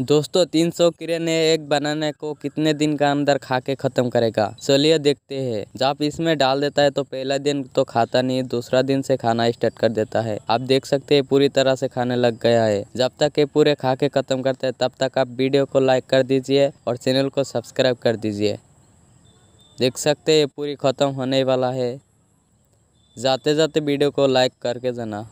दोस्तों तीन सौ किरण एक बनाने को कितने दिन का अंदर खा के खत्म करेगा चलिए देखते हैं जब इसमें डाल देता है तो पहला दिन तो खाता नहीं दूसरा दिन से खाना स्टार्ट कर देता है आप देख सकते हैं पूरी तरह से खाने लग गया है जब तक ये पूरे खा के खत्म करते हैं तब तक आप वीडियो को लाइक कर दीजिए और चैनल को सब्सक्राइब कर दीजिए देख सकते ये पूरी ख़त्म होने वाला है जाते जाते वीडियो को लाइक करके जाना